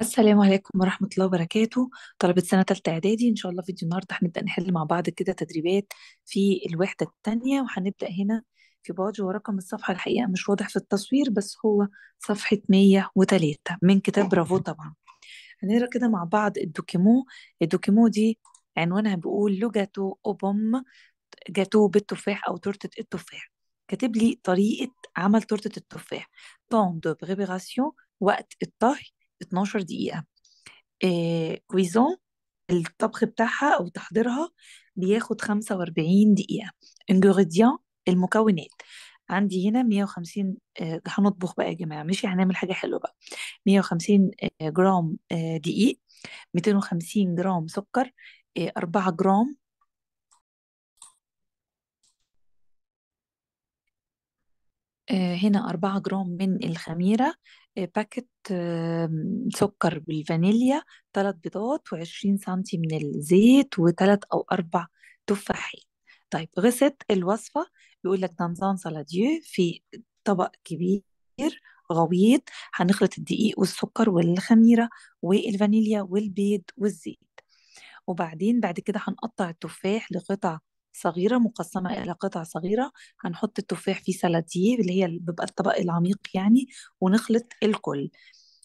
السلام عليكم ورحمة الله وبركاته طلبة سنة تالتة إعدادي إن شاء الله فيديو النهاردة هنبدأ نحل مع بعض كده تدريبات في الوحدة التانية وهنبدأ هنا في باج ورقم الصفحة الحقيقة مش واضح في التصوير بس هو صفحة 103 من كتاب برافو طبعا هنقرا كده مع بعض الدوكيمو الدوكيمو دي عنوانها بيقول لو جاتو أوبوم جاتو بالتفاح أو تورتة التفاح كاتب لي طريقة عمل تورتة التفاح طون دو بريبيراسيون وقت الطهي 12 دقيقة إيه كويزون الطبخ بتاعها أو تحضيرها بياخد 45 دقيقة انجريديان المكونات عندي هنا 150 آه هنطبخ بقى يا جماعة مش هنعمل حاجة حلوة بقى 150 آه جرام آه دقيق 250 جرام سكر 4 آه، جرام آه، هنا أربعة جرام من الخميرة آه، باكت سكر بالفانيليا ثلاث بيضات وعشرين سنتي من الزيت وثلاث أو أربع تفاحين طيب غست الوصفة بيقول لك دانزان سالاديو في طبق كبير غويط هنخلط الدقيق والسكر والخميرة والفانيليا والبيض والزيت وبعدين بعد كده هنقطع التفاح لقطع صغيرة مقسمة أيوة. إلى قطع صغيرة هنحط التفاح في سلاتيه اللي هي بيبقى الطبق العميق يعني ونخلط الكل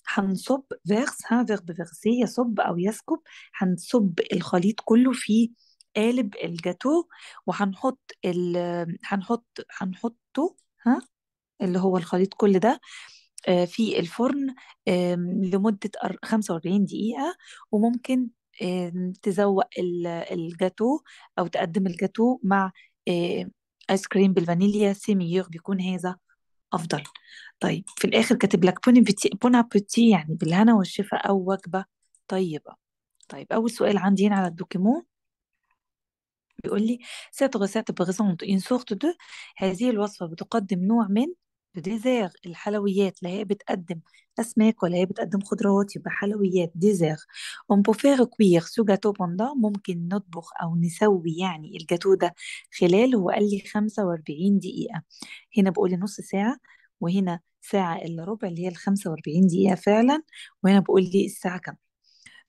هنصب فيغس ها فيغ بفيغسي يصب أو يسكب هنصب الخليط كله في قالب الجاتو وهنحط ال... هنحط هنحطه ها اللي هو الخليط كل ده آه، في الفرن لمدة 45 دقيقة وممكن تزوق الجاتو او تقدم الجاتو مع ايس كريم بالفانيليا سيمي بيكون هذا افضل طيب في الاخر كاتب لك بون بتي بون ابيتي يعني بالهنا والشفاء او وجبه طيبه طيب اول سؤال عندي هنا على الدوكيمون بيقول لي سيت recette présente ان سورت دو هذه الوصفة بتقدم نوع من ديزير الحلويات لا هي بتقدم أسماك ولا هي بتقدم خضروات يبقى حلويات ديزير اون بو فيغ كويغ سو جاتو بوندا ممكن نطبخ أو نسوي يعني الجاتو ده خلال هو قال لي 45 دقيقة هنا بقول نص ساعة وهنا ساعة إلا ربع اللي هي ال 45 دقيقة فعلا وهنا بقول لي الساعة كام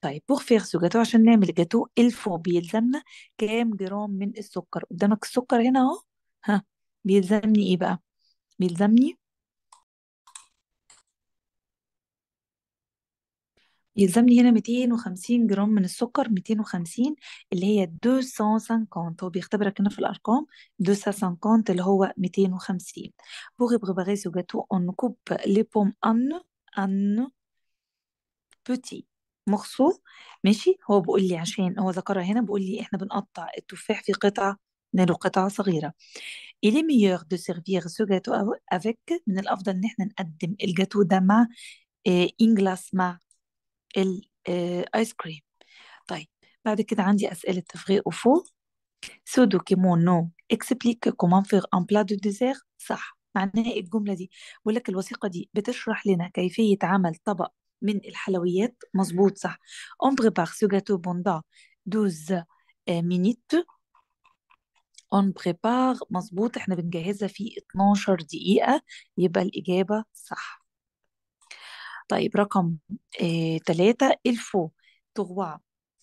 طيب بور فيغ سو جاتو عشان نعمل جاتو الفو بيلزمنا كام جرام من السكر قدامك السكر هنا اهو ها بيلزمني ايه بقى بيلزمني يلزمني هنا 250 جرام من السكر 250 اللي هي 250 هو بيختبرك هنا في الأرقام 250 اللي هو 250 بوغي بغي سو جاتو on كوب لي بوم ان ان بوتي مخصو ماشي هو بيقول لي عشان هو ذكرها هنا بيقول لي احنا بنقطع التفاح في قطع نالو قطع صغيرة il est meilleur de servir ce gâteau avec, من الأفضل إن إحنا نقدم الجاتو ده مع آه، إنجلاس مع الآيس آه، كريم. طيب بعد كده عندي أسئلة تفريغ وفوق. سو دو نو اكسبليك كومون فيغ ان بلا دو ديزير صح معناها الجملة دي بقول لك الوثيقة دي بتشرح لنا كيفية عمل طبق من الحلويات مظبوط صح on prépare ce gâteau بوندا 12 مينيت اون بريبار مظبوط احنا بنجهزها في 12 دقيقة يبقى الإجابة صح طيب رقم ثلاثة الفو تغوا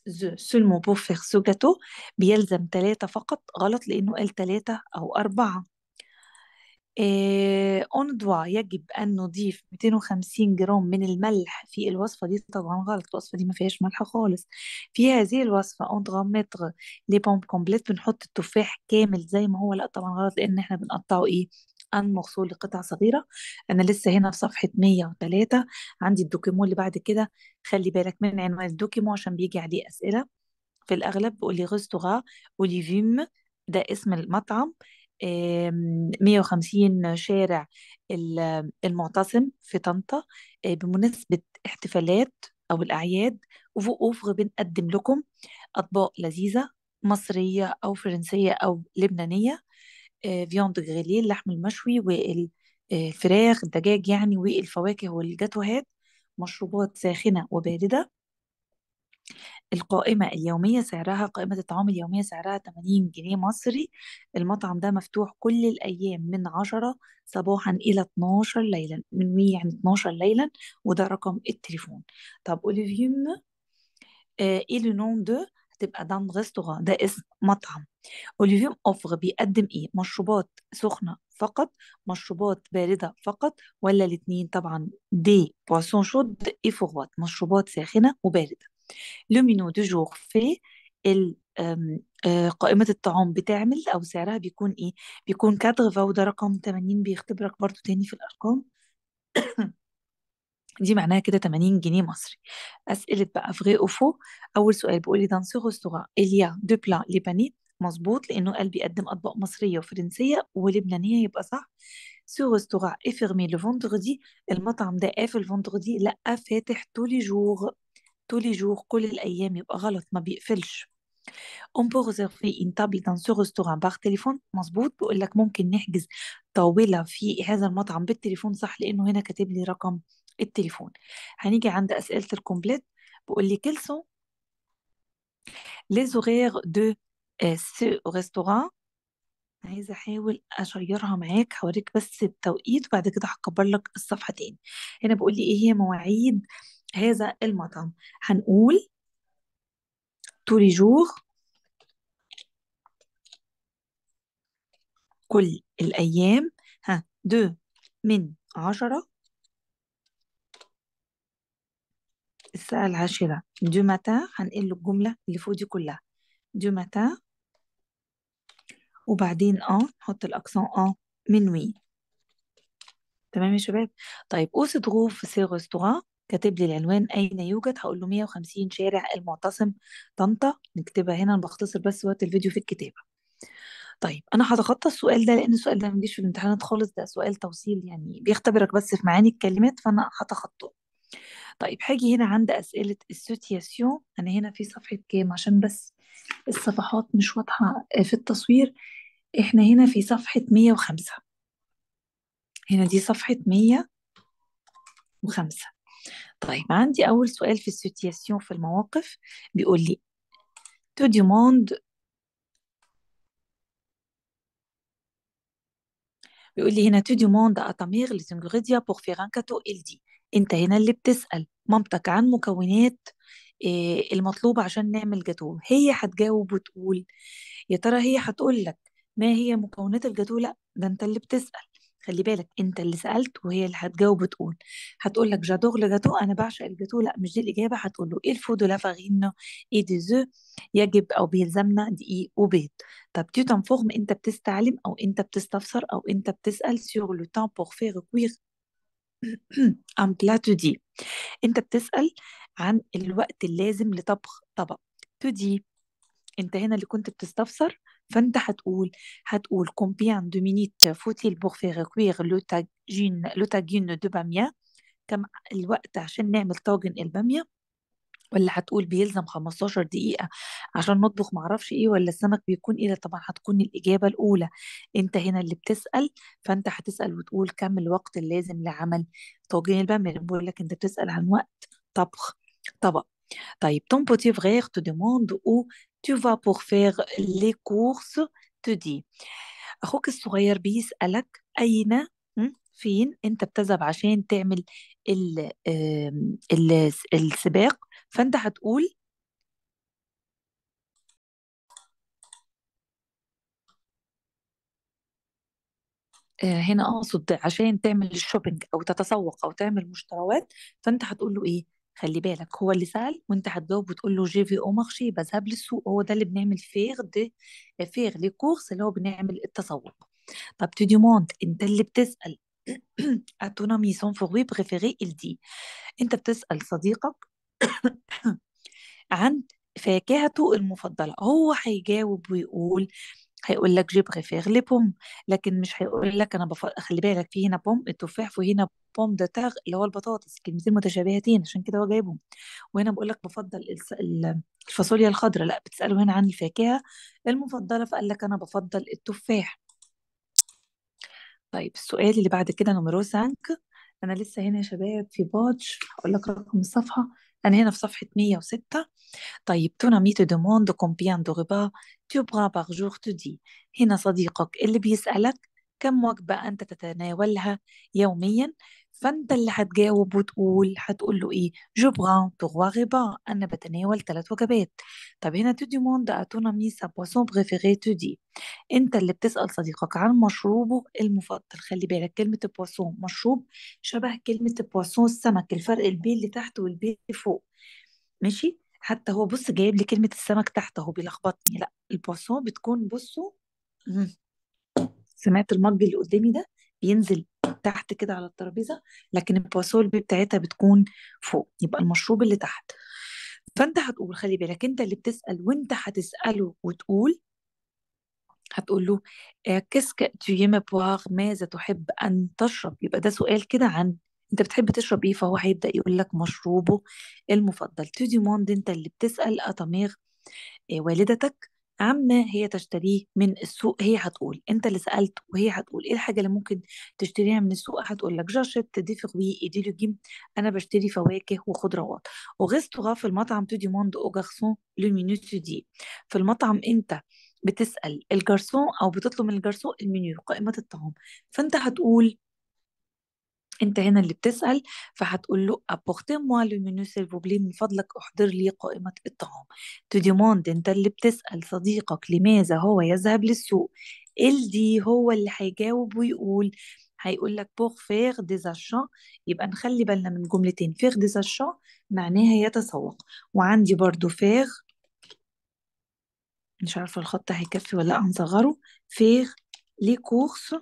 ذو سولمون بور فيغ سو جاتو بيلزم ثلاثة فقط غلط لأنه قال ثلاثة أو أربعة اوندوا آه، يجب أن نضيف 250 جرام من الملح في الوصفة دي طبعا غلط الوصفة دي ما فيهاش ملح خالص في هذه الوصفة أندغا متر لي بوم كومبليت بنحط التفاح كامل زي ما هو لا طبعا غلط لأن احنا بنقطعه إيه أن مغسول لقطع صغيرة أنا لسه هنا في صفحة 103 عندي الدوكيمو اللي بعد كده خلي بالك من عنوان الدوكيمو عشان بيجي عليه أسئلة في الأغلب أولي ريستورا أوليفيم ده اسم المطعم 150 شارع المعتصم في طنطا آه، بمناسبة احتفالات أو الأعياد وفق بنقدم لكم أطباق لذيذة مصرية أو فرنسية أو لبنانية فيوند آه، غريلي اللحم المشوي والفراخ آه، الدجاج يعني والفواكه والجاتوهات مشروبات ساخنة وباردة القائمة اليومية سعرها قائمة الطعام اليومية سعرها 80 جنيه مصري المطعم ده مفتوح كل الأيام من 10 صباحا إلى 12 ليلا من يعني 12 ليلا وده رقم التليفون طب أوليفيوم آه، إيه لو نون دو هتبقى دان ريستوران ده اسم مطعم أوليفيوم أوفر بيقدم إيه مشروبات سخنة فقط مشروبات باردة فقط ولا الاتنين طبعا دي بواسون شود إيه فغوات مشروبات ساخنة وباردة لومينو دوجور دو جور في آه، قائمة الطعام بتعمل أو سعرها بيكون إيه؟ بيكون فاو وده رقم 80 بيختبرك برضو تاني في الأرقام دي معناها كده 80 جنيه مصري أسئلة بقى فغي أو فو أول سؤال بيقول لي دان سو ريستوران إليا دو بلا ليباني مظبوط لأنه قال بيقدم أطباق مصرية وفرنسية ولبنانية يبقى صح سو ريستوران إيفيرمي لو فوندغدي المطعم ده قافل فوندغدي لأ فاتح تولي جور tous les jours, كل الأيام يبقى غلط ما بيقفلش قوم بوغزر في انتابي دان سو ريستوران باغ تليفون مظبوط بقول لك ممكن نحجز طاولة في هذا المطعم بالتليفون صح لأنه هنا كاتب لي رقم التليفون هنيجي عند أسئلة الكومبليت بقول لي كيل سون لي زوغير دو سو ريستوران عايزة أحاول أشيرها معاك هوريك بس التوقيت وبعد كده هكبر لك الصفحة تاني هنا بقول لي إيه هي مواعيد هذا المطعم هنقول توريجور كل الأيام ها دو من عشرة الساعة العاشرة دو ماتا هنقل الجملة اللي فوق دي كلها دو ماتا وبعدين اه نحط الأكسون اه من وين تمام يا شباب طيب أو سي في سي restaurants كاتب لي العنوان اين يوجد هقول له 150 شارع المعتصم طنطا نكتبها هنا انا بختصر بس وقت الفيديو في الكتابه طيب انا هتخطى السؤال ده لان السؤال ده ما بيجيش في الامتحانات خالص ده سؤال توصيل يعني بيختبرك بس في معاني الكلمات فانا هتخطاه طيب هاجي هنا عند اسئله السوتياسيون انا هنا في صفحه كام عشان بس الصفحات مش واضحه آه، في التصوير احنا هنا في صفحه 105 هنا دي صفحه 105 طيب عندي أول سؤال في السيتياسيون في المواقف بيقول لي تو ديموند بيقول لي هنا تو ديموند أتامير لتنجريديا بور فير ان كاتو إلدي أنت هنا اللي بتسأل مامتك عن مكونات آه، المطلوبة عشان نعمل جاتوه هي هتجاوب وتقول يا ترى هي هتقول لك ما هي مكونات الجاتوه لا ده انت اللي بتسأل خلي بالك انت اللي سالت وهي اللي هتجاوب وتقول هتقول لك جادور لو جاتو انا بعشق الجاتو لا مش دي الاجابه هتقول له ايه الفودو لا فاغين ايه دي زو يجب او بيلزمنا دقيق وبيض طب تي تنفورم انت بتستعلم او انت بتستفسر او انت بتسال سيغ لو تان بور فيغ كويغ ام بلاتو دي انت بتسال عن الوقت اللازم لطبخ طبق تو دي انت هنا اللي كنت بتستفسر فانت حتقول حتقول كومبيان دو مينيت فوتيل بور كويغ لو تاجين لو دو باميه كم الوقت عشان نعمل طاجن الباميه ولا هتقول بيلزم 15 دقيقة عشان نطبخ معرفش ايه ولا السمك بيكون ايه طبعا هتكون الإجابة الأولى انت هنا اللي بتسأل فانت هتسأل وتقول كم الوقت اللازم لعمل طاجين البامية بقول لك انت بتسأل عن وقت طبخ طبق طيب تون بوتي frère تو demande او tu vas pour faire les courses dis. أخوك الصغير بيسألك أين فين أنت بتذهب عشان تعمل ال ال السباق فأنت هتقول آه، هنا أقصد عشان تعمل الشوبينج أو تتسوق أو تعمل مشتريات فأنت هتقول له إيه خلي بالك هو اللي سأل وانت هتجاوب وتقول له جي في او مارشي بذهب للسوق هو ده اللي بنعمل فيغ دي فيغ لي كورس اللي هو بنعمل التسوق طب تو ديموند انت اللي بتسأل اتونا ميسون فوغوي بريفيري دي انت بتسأل صديقك عن فاكهته المفضلة هو هيجاوب ويقول هيقول لك جيب غفاغ لبوم لكن مش هيقول لك انا بفضل خلي بالك في هنا بوم التفاح وهنا بوم ده تاغ اللي هو البطاطس كلمتين متشابهتين عشان كده هو جايبهم وهنا بقول لك بفضل الفاصوليا الخضراء لا بتساله هنا عن الفاكهه المفضله فقال لك انا بفضل التفاح طيب السؤال اللي بعد كده نمرو سانك انا لسه هنا يا شباب في باتش هقول لك رقم الصفحه أنا هنا في صفحة 106 طيب تونا مي تو دوموند كومبيان دو غبا تو بغا باغ جور تو دي هنا صديقك اللي بيسألك كم وجبة أنت تتناولها يوميا فانت اللي هتجاوب وتقول هتقول له ايه جو بران تو انا بتناول ثلاث وجبات طب هنا تو ديموند اتونا مي سا بواسون بريفيري تو دي انت اللي بتسال صديقك عن مشروبه المفضل خلي بالك كلمه بواسون مشروب شبه كلمه بواسون السمك الفرق البي اللي تحت والبي اللي فوق ماشي حتى هو بص جايب لي كلمه السمك تحت اهو بيلخبطني لا البواسون بتكون بصوا سمعت المج اللي قدامي ده بينزل تحت كده على الترابيزه لكن البواسول بتاعتها بتكون فوق يبقى المشروب اللي تحت فانت هتقول خلي بالك انت اللي بتسال وانت هتساله وتقول هتقول له كسك تيما بواغ ماذا تحب ان تشرب يبقى ده سؤال كده عن انت بتحب تشرب ايه فهو هيبدا يقول لك مشروبه المفضل تو ديموند انت اللي بتسال اتاميغ آه، والدتك عما هي تشتريه من السوق هي هتقول انت اللي سالت وهي هتقول ايه الحاجه اللي ممكن تشتريها من السوق هتقول لك جاشت دي فغوي ايدي لوجيم انا بشتري فواكه وخضروات وغست في المطعم تو دي موند او غارسون لو تو دي في المطعم انت بتسال الجارسون او بتطلب من الجارسون المنيو قائمه الطعام فانت هتقول انت هنا اللي بتسأل فهتقول له ابورتي موا لو menu s'il من فضلك احضر لي قائمة الطعام تو ديموند انت اللي بتسأل صديقك لماذا هو يذهب للسوق الدي هو اللي هيجاوب ويقول هيقول لك بور فيغ دي يبقى نخلي بالنا من جملتين فيغ دي معناها يتسوق وعندي برضو فيغ مش عارفة الخط هيكفي ولا هنصغره فيغ لي كورس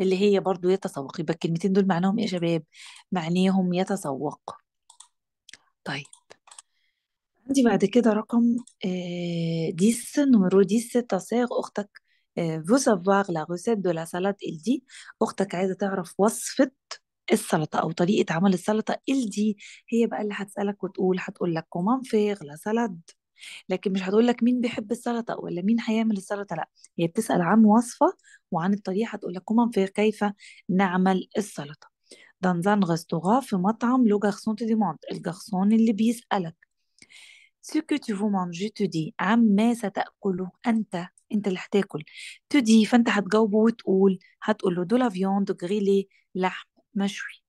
اللي هي برضو يتسوق يبقى الكلمتين دول معناهم ايه يا شباب معنيهم يتسوق طيب عندي بعد كده رقم آه، ديس نمرو ديس تصيغ أختك فو سافواغ لا غوسيت دو لا سالاد الدي أختك عايزة تعرف وصفة السلطة أو طريقة عمل السلطة الدي هي بقى اللي هتسألك وتقول هتقول لك كومان فيغ لا سالاد لكن مش هتقول لك مين بيحب السلطه ولا مين هيعمل السلطه لا هي بتسال عن وصفه وعن الطريقه هتقول لك في كيف نعمل السلطه دانزان غاستوغا في مطعم لو غارسون دي مونت الغارسون اللي بيسالك سو كو تو فو مانجي تو دي عما ستاكله انت انت اللي هتاكل تدي فانت هتجاوبه وتقول هتقول له دو لا فيوند غريلي لحم مشوي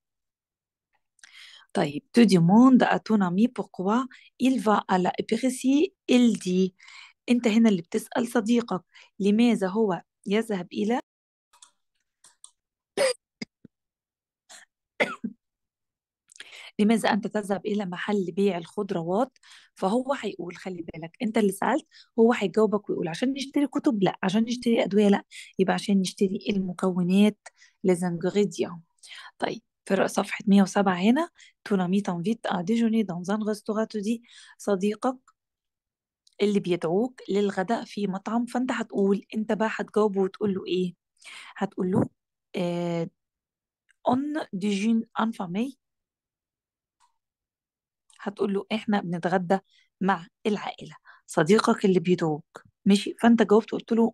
طيب تو ديموند اتون امي بوركوا pourquoi il va à la épicerie il dit أنت هنا اللي بتسأل صديقك لماذا هو يذهب إلى لماذا أنت تذهب إلى محل بيع الخضروات فهو هيقول خلي بالك أنت اللي سألت هو هيجاوبك ويقول عشان نشتري كتب لا عشان نشتري أدوية لا يبقى عشان نشتري المكونات les ingrédients طيب في صفحة 107 هنا tu l'as mis t'invite à déjeuner dans un صديقك اللي بيدعوك للغداء في مطعم فانت هتقول انت بقى هتجاوبه وتقول له ايه هتقول له أون آه، on أن فامي هتقول له احنا بنتغدى مع العائلة صديقك اللي بيدعوك ماشي فانت جاوبت قلت له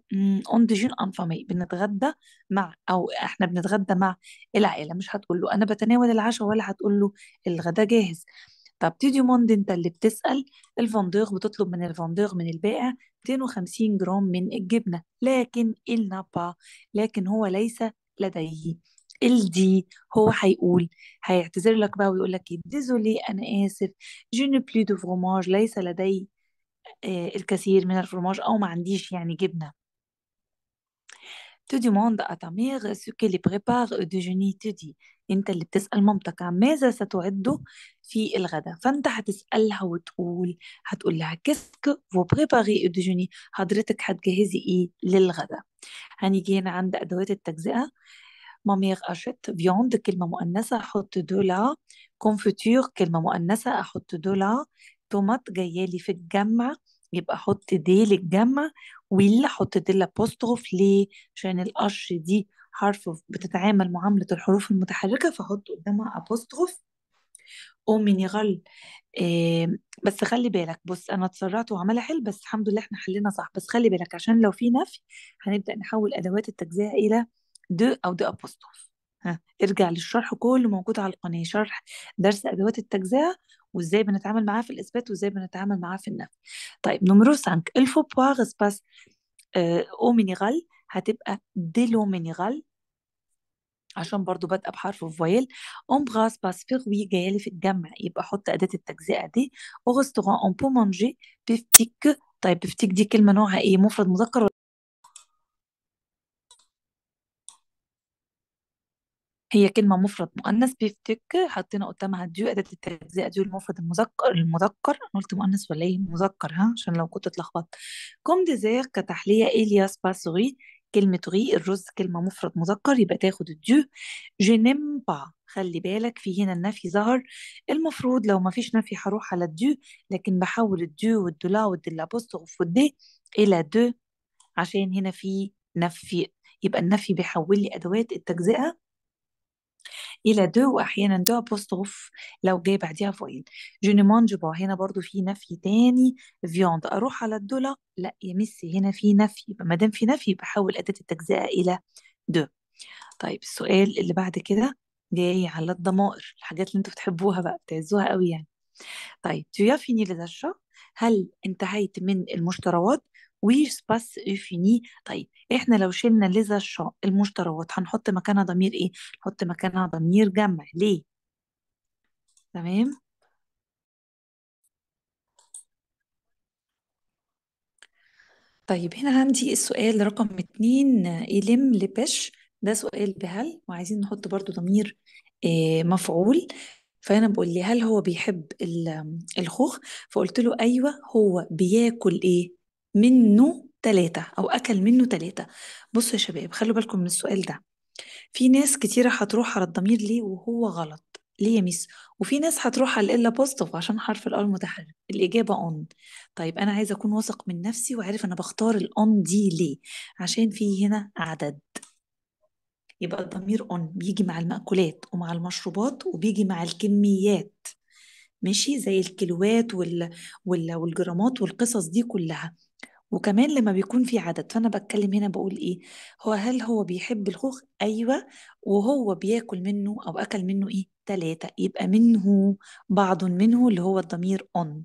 اون دي جون ان فامي بنتغدى مع او احنا بنتغدى مع العائله مش هتقول له انا بتناول العشاء ولا هتقول له الغدا جاهز طب تي موند انت اللي بتسال الفندق بتطلب من الفندق من البائع 250 جرام من الجبنه لكن ال نابا لكن هو ليس لديه الدي هو هيقول هيعتذر لك بقى ويقول لك ديزولي إيه، انا اسف جو نو بلو دو فروماج ليس لدي آه، الكثير من الفرماج أو ما عنديش يعني جبنة تو ديموند à ta mère ce qu'elle prépare au déjeuner تو دي انت اللي بتسأل مامتك ماذا ستعده في الغداء فانت هتسألها وتقول هتقول لها كيسك فو بريباري ديجوني حضرتك هتجهزي ايه للغداء هنيجي هنا عند ادوات التجزئة مامير أشت فيوند كلمة مؤنثة أحط دولا كونفتور كلمة مؤنثة أحط دولا طماط جايه لي في الجامعه يبقى حط دي للجامعه ولا حط دي لابوستروف ليه عشان القش دي حرف بتتعامل معامله الحروف المتحركه فحط قدامها ابوستروف اومينيغال إيه بس خلي بالك بص انا اتسرعت وعملها حل بس الحمد لله احنا حلينا صح بس خلي بالك عشان لو في نفي هنبدا نحول ادوات التجزئه الى دو او د ابوستروف ها ارجع للشرح كله موجود على القناه شرح درس ادوات التجزئه وازاي بنتعامل معاه في الاثبات وازاي بنتعامل معاه في النفي طيب نمرو 5 الفو بواغ سباس آه، او مينيرال هتبقى مينيرال عشان برضو بادئه بحرف فويل بغاس باس فيغوي جايه لي في الجمع يبقى احط اداه التجزئه دي او ريستوران اون بو مانجي بيفتيك طيب بيفتيك دي كلمه نوعها ايه مفرد مذكر هي كلمة مفرد مؤنث بيفتك حطينا قدامها ديو أداة التجزئة ديو المفرد المذكر المذكر أنا قلت مؤنث ولا إيه مذكر ها عشان لو كنت اتلخبطت كوم ديزير كتحلية إلياس باسوري كلمة غي الرز كلمة مفرد مذكر يبقى تاخد الديو نيم با خلي بالك في هنا النفي ظهر المفروض لو ما فيش نفي هروح على الديو لكن بحول الديو والدولا والدلابوستوف والدي إلى دو عشان هنا في نفي يبقى النفي بيحول لي أدوات التجزئة الى دو واحيانا دو ابوستروف لو جاي بعديها فوين جينيمان با هنا برضو في نفي تاني فيوند اروح على الدو لا لا يا ميسي هنا في نفي ما دام في نفي بحول اداه التجزئه الى دو طيب السؤال اللي بعد كده جاي على الضمائر الحاجات اللي انتوا بتحبوها بقى بتعزوها قوي يعني طيب تو يا فيني هل انتهيت من المشتروات ويش سباس افيني طيب احنا لو شلنا لذا الشاء المشترات هنحط مكانها ضمير ايه؟ نحط مكانها ضمير جمع ليه؟ تمام؟ طيب هنا عندي السؤال رقم اتنين إلم لبش ده سؤال بهل وعايزين نحط برضو ضمير آه، مفعول فأنا بقول لي هل هو بيحب الخوخ فقلت له أيوة هو بياكل إيه منه ثلاثة أو أكل منه ثلاثة بصوا يا شباب خلوا بالكم من السؤال ده في ناس كتيرة هتروح على الضمير ليه وهو غلط ليه يا ميس وفي ناس هتروح على الا بوزيتيف عشان حرف الآر متحرك الإجابة أون طيب أنا عايزة أكون واثق من نفسي وعارف أنا بختار الأون دي ليه عشان في هنا عدد يبقى الضمير اون بيجي مع المأكولات ومع المشروبات وبيجي مع الكميات ماشي زي الكيلوات وال... وال... والجرامات والقصص دي كلها وكمان لما بيكون في عدد فانا بتكلم هنا بقول ايه هو هل هو بيحب الخوخ ايوه وهو بياكل منه او اكل منه ايه ثلاثة يبقى منه بعض منه اللي هو الضمير اون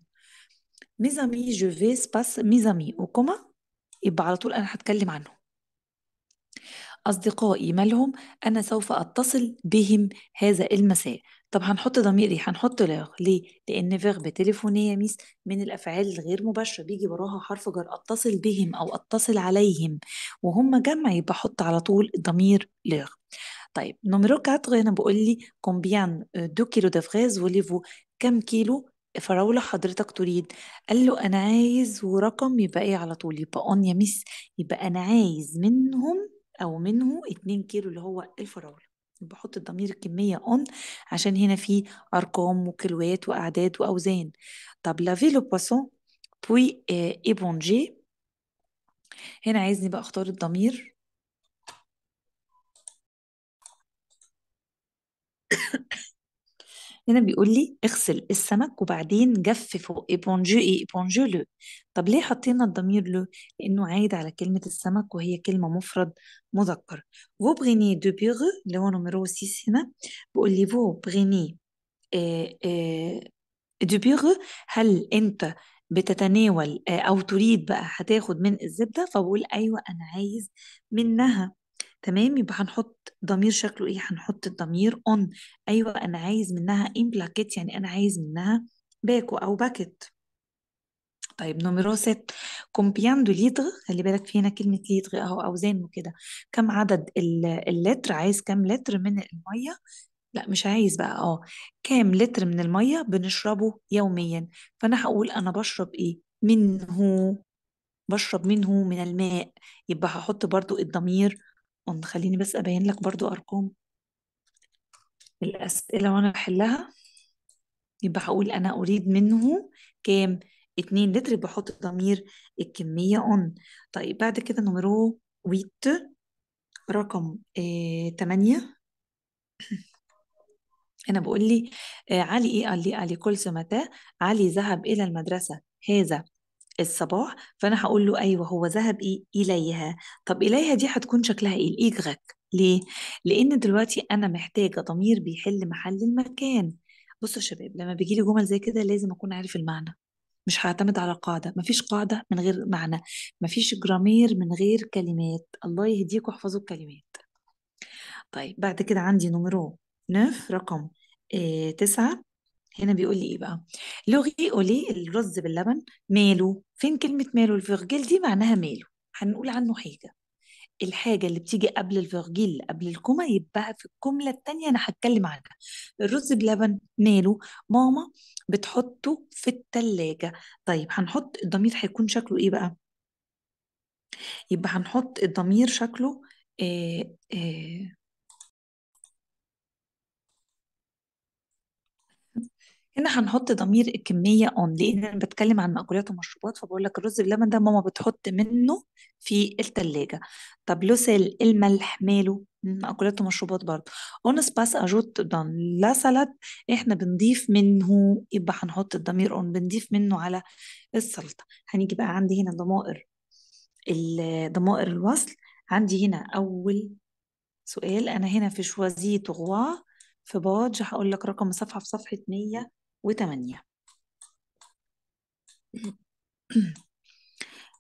ميزامي جو فيس باس ميزامي وكما يبقى على طول انا هتكلم عنه أصدقائي مالهم أنا سوف أتصل بهم هذا المساء طب هنحط ضمير ايه؟ هنحط لاغ ليه؟ لأن فيرب تليفونية ميس من الأفعال الغير مباشرة بيجي وراها حرف جر أتصل بهم أو أتصل عليهم وهم جمع يبقى حط على طول ضمير لاغ طيب نمرو كاتغ هنا بقول لي كومبيان دو كيلو دافغاز وليفو كم كيلو فراولة حضرتك تريد قال له أنا عايز ورقم يبقى إيه على طول يبقى أون يا ميس يبقى أنا عايز منهم أو منه 2 كيلو اللي هو الفراولة بحط الضمير الكمية on عشان هنا في أرقام وكلوات وأعداد وأوزان طب لافي لو بواسون بوي إبونجي هنا عايزني بقى أختار الضمير هنا بيقول لي اغسل السمك وبعدين جففه ايبونجو اي ايبونجو لو طب ليه حطينا الضمير لو لأنه عايد على كلمة السمك وهي كلمة مفرد مذكر فو بغيني دو بيغ اللي هو نمرو سيس هنا بيقول لي فو بغيني دو بيغ هل أنت بتتناول آه، أو تريد بقى هتاخد من الزبدة فبقول أيوة أنا عايز منها تمام يبقى هنحط ضمير شكله ايه هنحط الضمير on ايوه انا عايز منها implicate يعني انا عايز منها باكو او باكت طيب نمرو ست كومبيان دو ليتر خلي بالك في هنا كلمة ليتر اهو اوزان وكده كم عدد اللتر عايز كم لتر من المية لا مش عايز بقى اه كام لتر من المية بنشربه يوميا فانا هقول انا بشرب ايه منه بشرب منه من الماء يبقى هحط برضو الضمير أم خليني بس أبين لك برضو أرقام الأسئلة وأنا بحلها يبقى هقول أنا أريد منه كام؟ 2 لتر بحط ضمير الكمية أون طيب بعد كده نمرو ويت رقم آه 8 أنا بقول لي آه علي إيه قال لي علي كل سمتاه علي ذهب إلى المدرسة هذا الصباح فانا هقول له ايوه هو ذهب ايه اليها طب اليها دي هتكون شكلها ايه الايجغك ليه لان دلوقتي انا محتاجه ضمير بيحل محل المكان بصوا يا شباب لما بيجي لي جمل زي كده لازم اكون عارف المعنى مش هعتمد على قاعدة مفيش قاعدة من غير معنى مفيش جرامير من غير كلمات الله يهديك احفظوا الكلمات طيب بعد كده عندي نمرو نف رقم آه تسعة هنا بيقول لي ايه بقى لغي اولي الرز باللبن ماله فين كلمه ماله الفرجيل دي معناها ماله هنقول عنه حاجه الحاجة اللي بتيجي قبل الفرجيل قبل الكومة يبقى في الجملة التانية أنا هتكلم عنها الرز بلبن ماله ماما بتحطه في التلاجة طيب هنحط الضمير هيكون شكله إيه بقى يبقى هنحط الضمير شكله إيه إيه هنا هنحط ضمير الكمية on لأن أنا بتكلم عن مأكولات ومشروبات فبقول لك الرز اللبن ده ماما بتحط منه في التلاجة طب لوسيل الملح ماله مأكولات ومشروبات برضه on باس أجوت دون لا سلط إحنا بنضيف منه يبقى هنحط الضمير on بنضيف منه على السلطة هنيجي بقى عندي هنا ضمائر ضمائر الوصل عندي هنا أول سؤال أنا هنا في شوازي تغوا في باج هقول لك رقم صفحة في صفحة 100 وتمانية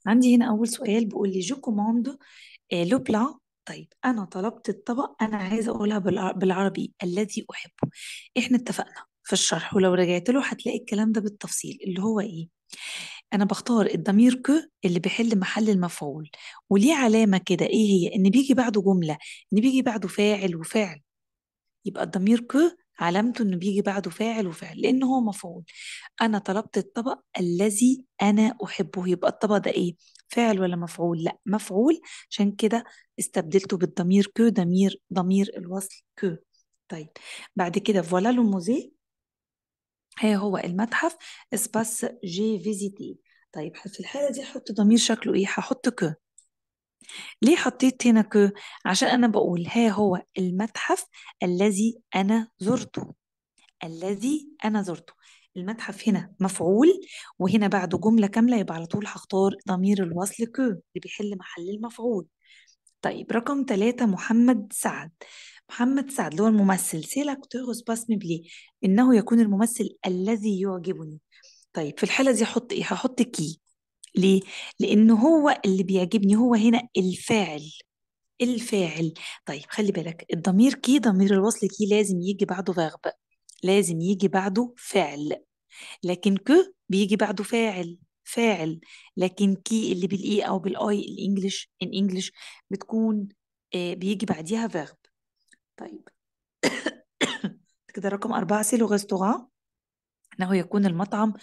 عندي هنا أول سؤال بيقول لي جو كوموند لو بلا طيب أنا طلبت الطبق أنا عايزة أقولها بالعربي الذي أحبه إحنا اتفقنا في الشرح ولو رجعت له هتلاقي الكلام ده بالتفصيل اللي هو إيه أنا بختار الضمير ك اللي بيحل محل المفعول وليه علامة كده إيه هي إن بيجي بعده جملة إن بيجي بعده فاعل وفعل يبقى الضمير ك علامته انه بيجي بعده فاعل وفعل لان هو مفعول انا طلبت الطبق الذي انا احبه يبقى الطبق ده ايه فاعل ولا مفعول لا مفعول عشان كده استبدلته بالضمير كو ضمير ضمير الوصل كو طيب بعد كده فوالا لو موزي ها هو المتحف اسباس جي فيزيتي طيب في الحاله دي هحط ضمير شكله ايه هحط كو ليه حطيت هنا كو؟ عشان أنا بقول ها هو المتحف الذي أنا زرته الذي أنا زرته المتحف هنا مفعول وهنا بعده جملة كاملة يبقى على طول هختار ضمير الوصل كو اللي بيحل محل المفعول طيب رقم ثلاثة محمد سعد محمد سعد اللي هو الممثل سيلاكتور سباسم بلي إنه يكون الممثل الذي يعجبني طيب في الحالة دي هحط إيه؟ هحط كي ليه؟ لأنه هو اللي بيعجبني هو هنا الفاعل الفاعل طيب خلي بالك الضمير كي ضمير الوصل كي لازم يجي بعده فيرب لازم يجي بعده فعل لكن ك بيجي بعده فاعل فاعل لكن كي اللي بالاي او بالاي الانجليش ان انجليش بتكون آه، بيجي بعديها فيرب طيب كده رقم أربعة سي لغستوران أنه يكون المطعم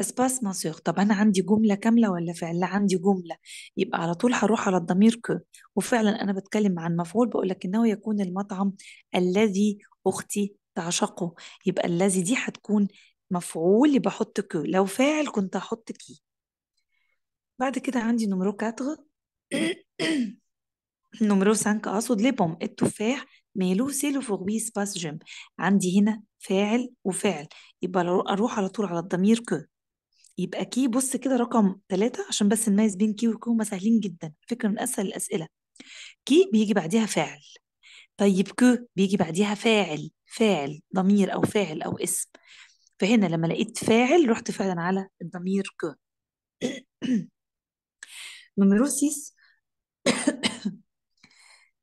اسباس ماسيغ طب أنا عندي جملة كاملة ولا فعل لا عندي جملة يبقى على طول هروح على الضمير كو وفعلا أنا بتكلم عن مفعول بقول لك أنه يكون المطعم الذي أختي تعشقه يبقى الذي دي هتكون مفعول يبقى بحط كو لو فاعل كنت هحط كي بعد كده عندي نمرو 4 نمرو 5 اقصد لي بوم إيه التفاح ميلو سيلو بي سباس جيم عندي هنا فاعل وفعل يبقى اروح على طول على الضمير كو يبقى كي بص كده رقم ثلاثة عشان بس نميز بين كي وكو هما سهلين جدا فكرة من اسهل الاسئلة كي بيجي بعديها فاعل طيب كو بيجي بعديها فاعل فاعل ضمير او فاعل او اسم فهنا لما لقيت فاعل رحت فعلا على الضمير كو نمرو 6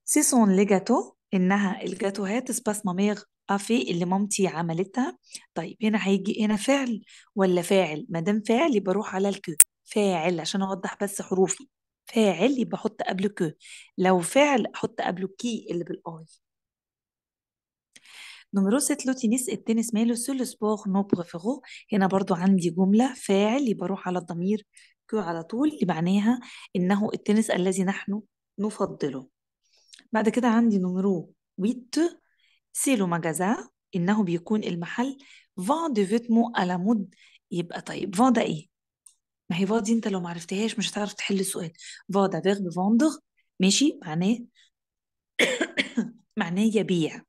سيسون ليجاتو انها الجاتوهات مامير افي اللي مامتي عملتها طيب هنا هيجي هنا فعل ولا فاعل ما دام فاعل يبقى اروح على الكو فاعل عشان اوضح بس حروفي فاعل يبقى احط قبله كو لو فعل احط قبله كي اللي بالاي نمرو ست لو تنس التنس ماله سو لو سبور نو بريفيرو هنا برضو عندي جملة فاعل يبقى اروح على الضمير كو على طول اللي معناها انه التنس الذي نحن نفضله بعد كده عندي نمرو ويت سي لو ماغازان إنه بيكون المحل فان دي فيتمو على مود يبقى طيب فان ده إيه؟ ما هي فا دي أنت لو ما عرفتهاش مش هتعرف تحل السؤال فا ده فيرب فاندغ ماشي معناه معناه يبيع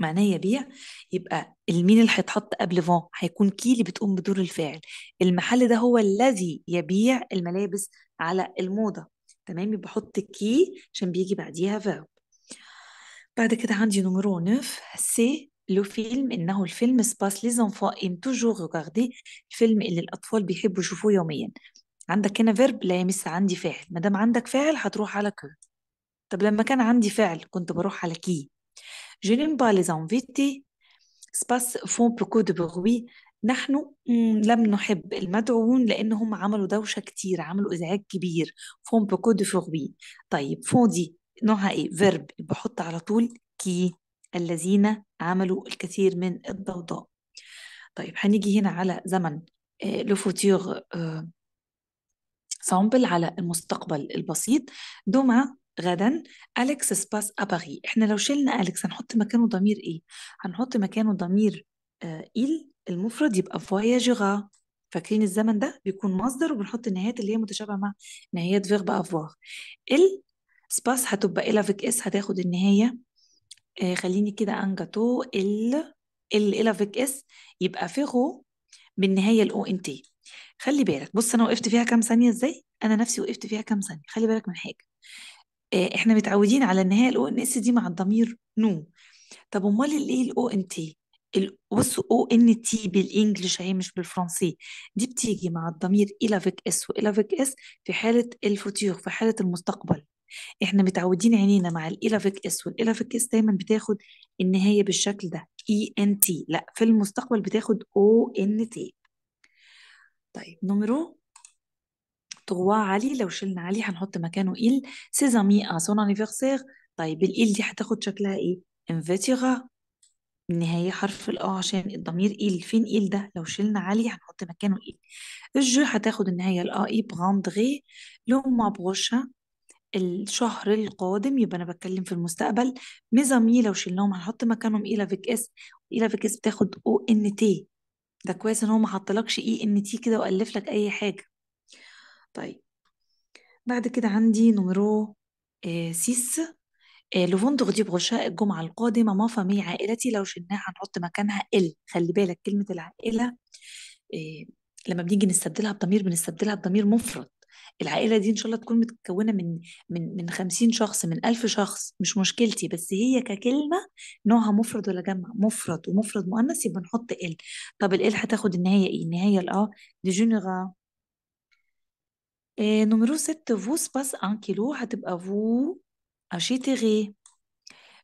معناه يبيع يبقى المين اللي هيتحط قبل فان هيكون كي اللي بتقوم بدور الفاعل المحل ده هو الذي يبيع الملابس على الموضة تمام يبقى حط كي عشان بيجي بعديها فيرب بعد كده عندي نمرو نوف سي لو فيلم انه الفيلم سباس لي زونفون ان توجور ريغاردي الفيلم اللي الاطفال بيحبوا يشوفوه يوميا عندك هنا فيرب لا يمس عندي فاعل ما دام عندك فاعل هتروح على كو طب لما كان عندي فعل كنت بروح على كي جو نيم با لي زانفيتي سباس فون بوكو دو بروي نحن لم نحب المدعوون لأنهم عملوا دوشة كتير عملوا إزعاج كبير فون بوكو دو فوغبي طيب فون دي نوعها إيه فيرب بحط على طول كي الذين عملوا الكثير من الضوضاء طيب هنيجي هنا على زمن لو آه، فوتيغ آه، سامبل على المستقبل البسيط دوما غدا أليكس سباس أباغي احنا لو شلنا أليكس هنحط مكانه ضمير ايه؟ هنحط مكانه ضمير إيل آه، المفرد يبقى فواياجيغا فاكرين الزمن ده بيكون مصدر وبنحط النهايات اللي هي متشابهه مع نهايات فيرب افواغ ال سباس هتبقى الافيك اس هتاخد النهايه آه خليني كده انجاتو ال الافيك اس يبقى فيغو بالنهايه الاو ان تي خلي بالك بص انا وقفت فيها كام ثانيه ازاي انا نفسي وقفت فيها كام ثانيه خلي بالك من حاجه آه احنا متعودين على النهايه الاو ان اس دي مع الضمير نو طب امال ليه الاو ان تي بص او ان تي بالانجلش اهي مش بالفرنسي دي بتيجي مع الضمير الى فيك اس والى فيك اس في حاله الفوتيغ في حاله المستقبل احنا متعودين عينينا مع فيك اس فيك اس دايما بتاخد النهايه بالشكل ده اي ان تي لا في المستقبل بتاخد او ان تي طيب نمرو تغوا علي لو شلنا علي هنحط مكانه إل سيزامي أ سون أنيفرسير طيب الإل دي هتاخد شكلها إيه؟ انفيتيغا النهاية حرف ال اه عشان الضمير إيل فين إيل ده لو شلنا علي هنحط مكانه إيل الجو هتاخد النهاية ال آه، اي بغاندغي لو ما بغشة الشهر القادم يبقى أنا بتكلم في المستقبل ميزامي لو شلناهم هنحط مكانهم إيلافيك اس إيلافيك اس بتاخد او ان تي ده كويس إن هو ما حطلكش اي ان تي كده وألف لك أي حاجة طيب بعد كده عندي نمرو آه، سيس آه، دي بغشاء الجمعة القادمة ما فمي عائلتي لو شلناها هنحط مكانها ال خلي بالك كلمة العائلة آه، لما بنيجي نستبدلها بضمير بنستبدلها بضمير مفرد العائلة دي إن شاء الله تكون متكونة من من من 50 شخص من 1000 شخص مش مشكلتي بس هي ككلمة نوعها مفرد ولا جمع مفرد ومفرد مؤنث يبقى نحط ال طب ال هتاخد النهاية إيه؟ النهاية الأ آه، دي جونيغا آه، نمرو ست فوس سباس أن كيلو هتبقى فو أجيتيغي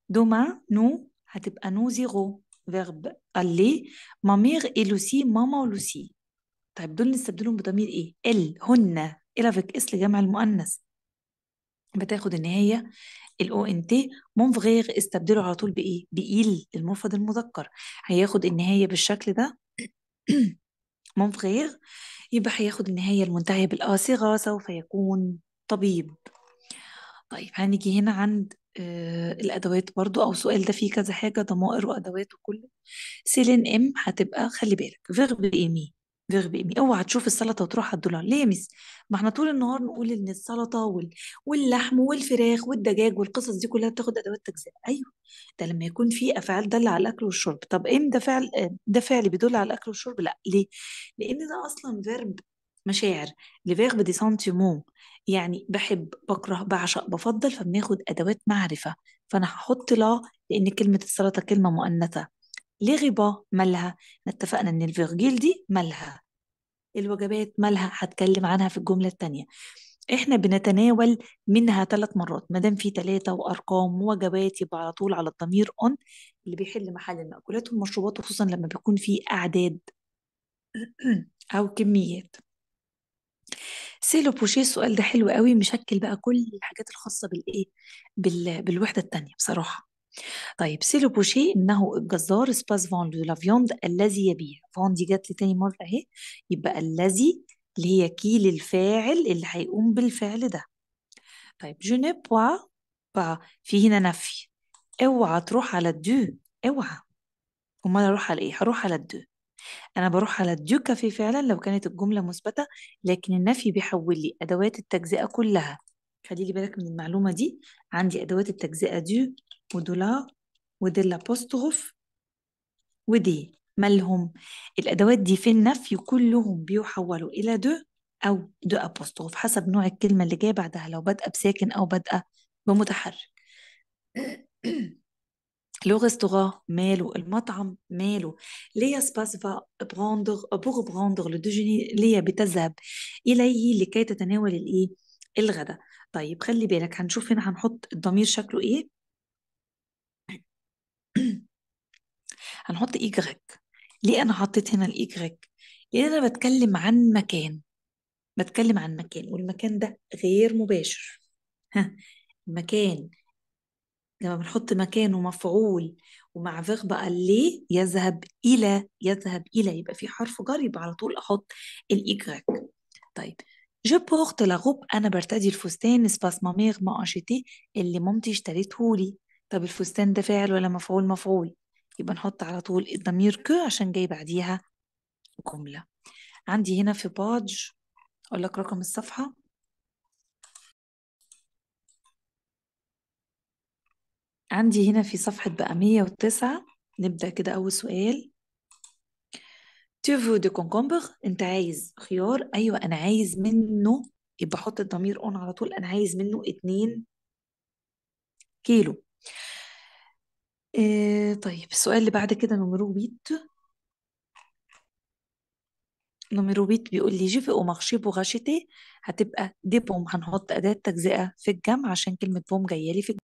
دوما نو هتبقى نو زيرو فيرب ألي مامير اي لوسي ماما ولوسي طيب دول نستبدلهم بضمير ايه؟ ال هن الى فيك اس جمع المؤنث بتاخد ان هي الاو ان تي مون فغير استبدله على طول بايه؟ بإيل المفرد المذكر هياخد ان هي بالشكل ده مون فغير يبقى هياخد النهايه المنتهية بالاصيغه سوف يكون طبيب طيب هنيجي هنا عند آه، الأدوات برضو أو سؤال ده فيه كذا حاجة ضمائر وأدوات وكله سيلين إم هتبقى خلي بالك فيرب إيمي فيرب إيمي أوعى تشوف السلطة وتروح على الدولار ليه يا ميس؟ ما احنا طول النهار نقول إن السلطة وال... واللحم والفراخ والدجاج والقصص دي كلها بتاخد أدوات تجزئة أيوه ده لما يكون في أفعال دالة على الأكل والشرب طب إم ده فعل آه، ده فعل بيدل على الأكل والشرب لا ليه؟ لأن ده أصلا فيرب مشاعر لفيغ دي سونتيمون يعني بحب بكره بعشق بفضل فبناخد أدوات معرفة فأنا هحط لا لأن كلمة السلطة كلمة مؤنثة لغبا مالها اتفقنا إن الفيرجيل دي مالها الوجبات مالها هتكلم عنها في الجملة الثانيه احنا بنتناول منها ثلاث مرات ما دام في ثلاثه وارقام ووجبات يبقى على طول على الضمير اون اللي بيحل محل المأكولات والمشروبات خصوصا لما بيكون في اعداد او كميات سيلو بوشيه السؤال ده حلو قوي مشكل بقى كل الحاجات الخاصة بالإيه؟ بال... بالوحدة التانية بصراحة طيب سيلو بوشيه انه الجزار سباس فون دو لافيوند الذي يبيع فون دي جات لي تاني مره اهي يبقى الذي اللي هي كيل الفاعل اللي هيقوم بالفعل ده طيب جو ني بوا با في هنا نفي اوعى تروح على الدو اوعى امال اروح على ايه هروح على الدو أنا بروح على الديو كافي فعلا لو كانت الجملة مثبتة لكن النفي بيحول لي أدوات التجزئة كلها خليلي بالك من المعلومة دي عندي أدوات التجزئة ودولا ودلا وديلابوستروف ودي مالهم الأدوات دي في النفي كلهم بيحولوا إلى دو أو دو ابوستغوف حسب نوع الكلمة اللي جاية بعدها لو بادئة بساكن أو بادئة بمتحرك لو ريستوران ماله المطعم ماله ليا سباس فا بروندر بوغ بروندر لو دوجيني ليا بتذهب إليه لكي تتناول الإيه الغداء طيب خلي بالك هنشوف هنا هنحط الضمير شكله إيه هنحط إيجريك ليه أنا حطيت هنا الإيجريك لأن أنا بتكلم عن مكان بتكلم عن مكان والمكان ده غير مباشر ها المكان لما بنحط مكانه مفعول ومع فيغ بقى اللي يذهب إلى يذهب إلى يبقى في حرف جر يبقى على طول أحط الإيكغيك طيب جو بورت لاغوب أنا برتدي الفستان سباس ماميغ ما أشيتي اللي مامتي اشتريته لي طب الفستان ده فاعل ولا مفعول مفعول يبقى نحط على طول الضمير كو عشان جاي بعديها جملة عندي هنا في باج أقول لك رقم الصفحة عندي هنا في صفحة بقى 109 نبدأ كده أول سؤال tu veux de concombre أنت عايز خيار أيوة أنا عايز منه يبقى حط الضمير اون على طول أنا عايز منه اتنين كيلو إيه طيب السؤال اللي بعد كده نمرو بيت نمرو بيت بيقول لي جيفي ومغشي بوغاشيتي هتبقى دي بوم هنحط أداة تجزئة في الجمع عشان كلمة بوم جاية لي في الجمع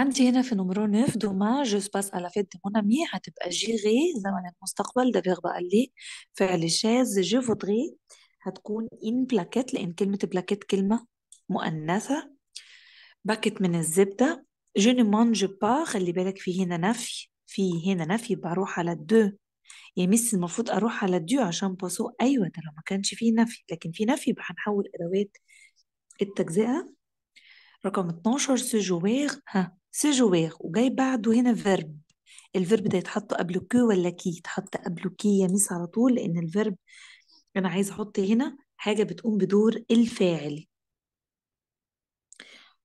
عندي هنا في نمرو نوف dommage je passe à la fête de mon ami هتبقى j'irai زمن المستقبل ده فيرب قال لي فعل شاز جو voudrais هتكون ان بلاكيت لأن كلمة بلاكيت كلمة مؤنثة باكت من الزبدة جو ني مانج با خلي بالك في هنا نفي في هنا نفي بروح على دو يا ميس المفروض اروح على دو عشان باسو ايوه ده لو ما كانش فيه نفي لكن في نفي يبقى هنحول ادوات التجزئه رقم 12 سجويغ ها سجويغ وجاي بعده هنا فيرب الفيرب ده يتحط قبل كي ولا كي يتحط قبل كي يا ميس على طول لان الفيرب انا عايزه احط هنا حاجه بتقوم بدور الفاعل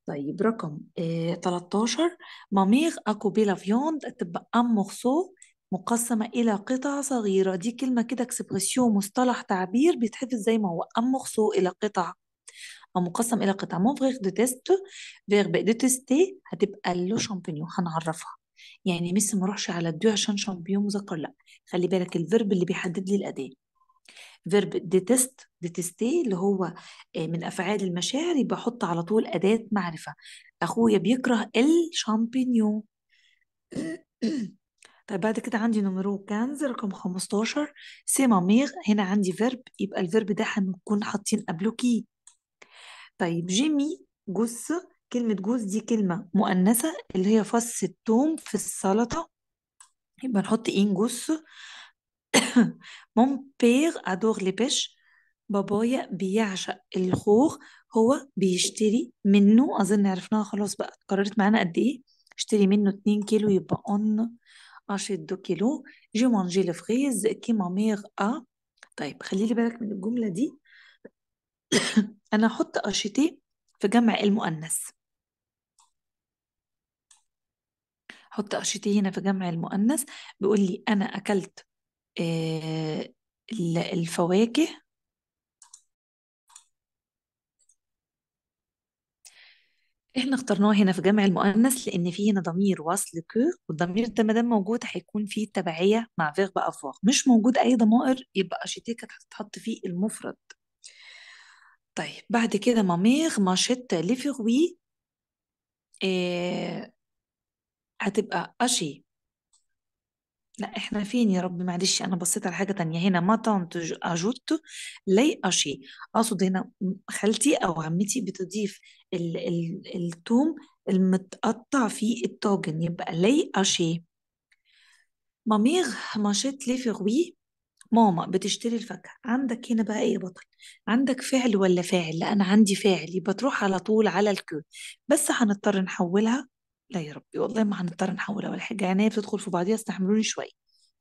طيب رقم آه 13 ماميغ اكو بلا فيوند تبقى مغصو مقسمة إلى قطع صغيرة دي كلمة كده اكسبرسيون مصطلح تعبير بيتحفظ زي ما هو أم مورسو إلى قطع مقسم الى قطع مون فيغ دو تيست فيغ دو تيستي هتبقى لو شامبينيون هنعرفها يعني ميسي ما روحش على الدو عشان شامبيون مذكر لا خلي بالك الفيرب اللي بيحدد لي الاداه فيرب ديتست ديتستي اللي هو آه، من افعال المشاعر يبقى احط على طول اداه معرفه اخويا بيكره الشامبينيون طيب بعد كده عندي نمرو كانز رقم 15 سي ماميغ هنا عندي فيرب يبقى الفيرب ده هنكون حاطين قبله كي طيب جيمي جوس كلمة جوس دي كلمة مؤنثة اللي هي فص التوم في السلطة يبقى نحط إين جوس مون بير أدور لي بيش بابايا بيعشق الخوخ هو بيشتري منه أظن عرفناها خلاص بقى قررت معانا قد إيه اشتري منه 2 كيلو يبقى أون أشيت دو كيلو جي مانجي لفغيز كي ما ميغ أ طيب خلي لي بالك من الجملة دي أنا أحط أشيتي في جمع المؤنث حط أشيتي هنا في جمع المؤنث بيقول لي أنا أكلت آه، الفواكه احنا اخترناه هنا في جمع المؤنث لان في هنا ضمير وصل كو والضمير ده ما دام موجود هيكون فيه تبعيه مع فيغ افواغ مش موجود اي ضمائر يبقى اشيتيه كانت هتتحط فيه المفرد طيب بعد كده ماميغ ماشيت ليفيغوي إيه هتبقى أشي لا احنا فين يا رب معلش انا بصيت على حاجه تانية هنا ما تنتج اجوت لي اشي اقصد هنا خالتي او عمتي بتضيف ال ال التوم المتقطع في الطاجن يبقى لي اشي ماميغ ماشيت لي فيغوي ماما بتشتري الفاكهة عندك هنا بقى ايه يا بطل عندك فعل ولا فاعل لا انا عندي فاعل يبقى تروح على طول على الكو بس هنضطر نحولها لا يا ربي والله ما هنضطر نحولها ولا حاجة يعني هي بتدخل في بعضيها استحملوني شوية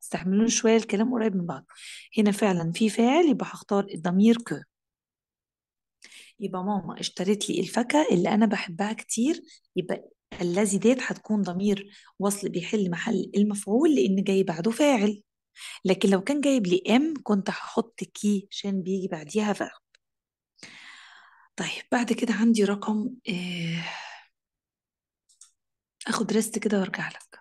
استحملوني شوية الكلام قريب من بعض هنا فعلا في فاعل يبقى هختار الضمير كو يبقى ماما اشتريت لي الفاكهة اللي أنا بحبها كتير يبقى الذي ديت هتكون ضمير وصل بيحل محل المفعول لأن جاي بعده فاعل لكن لو كان جايب لي ام كنت هحط كي عشان بيجي بعديها فيرب طيب بعد كده عندي رقم إيه اخد ريست كده وارجع لك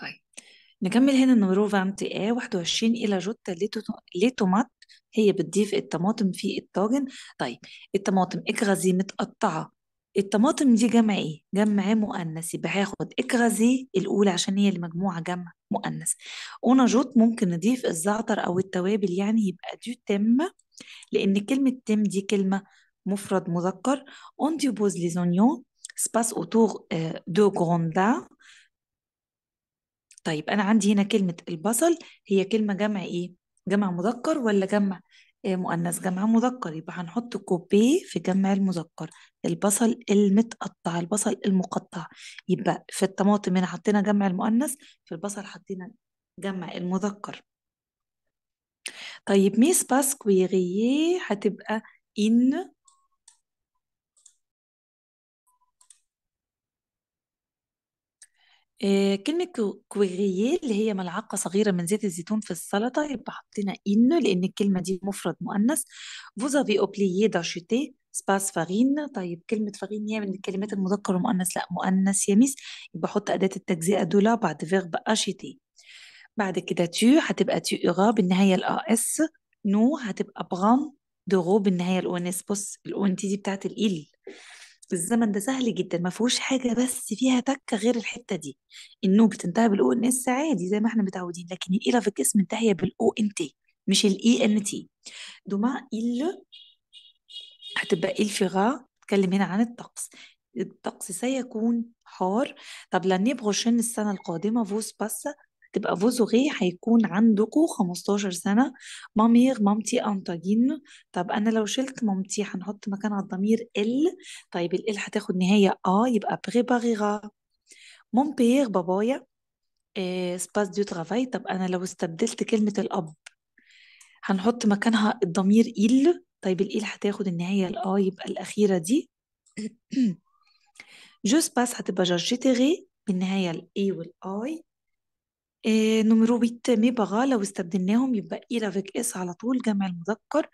طيب نكمل هنا نورو فانت ايه 21 الى جوتا ليتومات هي بتضيف الطماطم في الطاجن طيب الطماطم اكغازي متقطعة الطماطم دي جمع ايه؟ جمع مؤنث يبقى هاخد اكغازي الأولى عشان هي المجموعة جمع مؤنث جوت ممكن نضيف الزعتر أو التوابل يعني يبقى دي تم لأن كلمة تم دي كلمة مفرد مذكر اون ديبوز لي زونيون سباس اوتور دو غوندا طيب أنا عندي هنا كلمة البصل هي كلمة جمع ايه؟ جمع مذكر ولا جمع إيه، مؤنث جمع مذكر يبقى هنحط كوبيه في جمع المذكر البصل المتقطع البصل المقطع يبقى في الطماطم هنا حطينا جمع المؤنث في البصل حطينا جمع المذكر طيب ميس باسكويغيه هتبقى إن آه، كلمة كويغيي اللي هي ملعقة صغيرة من زيت الزيتون في السلطة يبقى حطينا إنه لأن الكلمة دي مفرد مؤنث فوزا في أوبليي d'acheter سباس فارين طيب كلمة فارين هي من الكلمات المذكر والمؤنث لا مؤنث يميس يبقى حط أداة التجزئة دولا بعد فيرب أشيتي بعد كده تو هتبقى تو إيغا بالنهاية الـ إس نو هتبقى بغام دوغو بالنهاية الأونس بص الأونتي دي بتاعت الإيل الزمن ده سهل جدا ما فيهوش حاجه بس فيها تكه غير الحته دي النو بتنتهي بالاو ان اس عادي زي ما احنا متعودين لكن الاي في الجسم منتهيه بالاو ان تي مش الاي ان e تي دوما ال هتبقى الفيغا اتكلم هنا عن الطقس الطقس سيكون حار طب لن بروشين السنة القادمة فوس باسا تبقى فوزوغي هيكون عندكو 15 سنة مامير مامتي أنتاجين طب أنا لو شلت مامتي هنحط مكانها الضمير ال طيب ال هتاخد نهاية آ يبقى بريباريغا مون بيير بابايا سباس دو ترافاي طب أنا لو استبدلت كلمة الأب هنحط مكانها الضمير إل طيب الإل هتاخد النهاية الآ يبقى الأخيرة دي جو سباس هتبقى جارجيتيغي بالنهاية الإي والآي آه، نمرو بيت مي بغا لو استبدلناهم يبقى إيه لافيك إس على طول جمع المذكر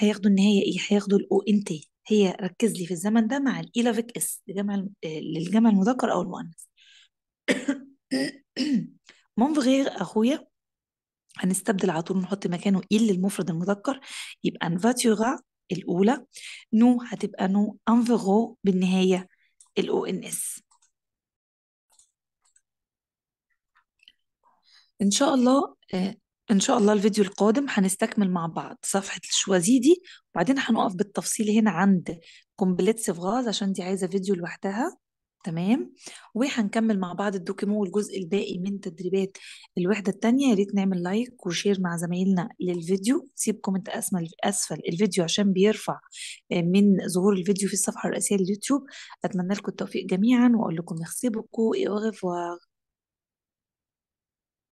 هياخدوا النهاية إيه هياخدوا الأو إن تي هي ركز لي في الزمن ده مع الإي لافيك إس لجمع آه، للجمع المذكر أو المؤنث مون فغير أخويا هنستبدل على طول نحط مكانه إيه للمفرد المذكر يبقى نفاتيغا الأولى نو هتبقى نو انفغو بالنهاية الأو إن إس إن شاء الله آه، إن شاء الله الفيديو القادم هنستكمل مع بعض صفحة الشوازي دي وبعدين هنقف بالتفصيل هنا عند كومبليت سيفغاز عشان دي عايزة فيديو لوحدها تمام وهنكمل مع بعض الدوكيمو والجزء الباقي من تدريبات الوحدة التانية يا ريت نعمل لايك وشير مع زمايلنا للفيديو سيب كومنت أسفل الفيديو عشان بيرفع آه، من ظهور الفيديو في الصفحة الرئيسية لليوتيوب أتمنى لكم التوفيق جميعا وأقول لكم يخسبكم يغف إيه،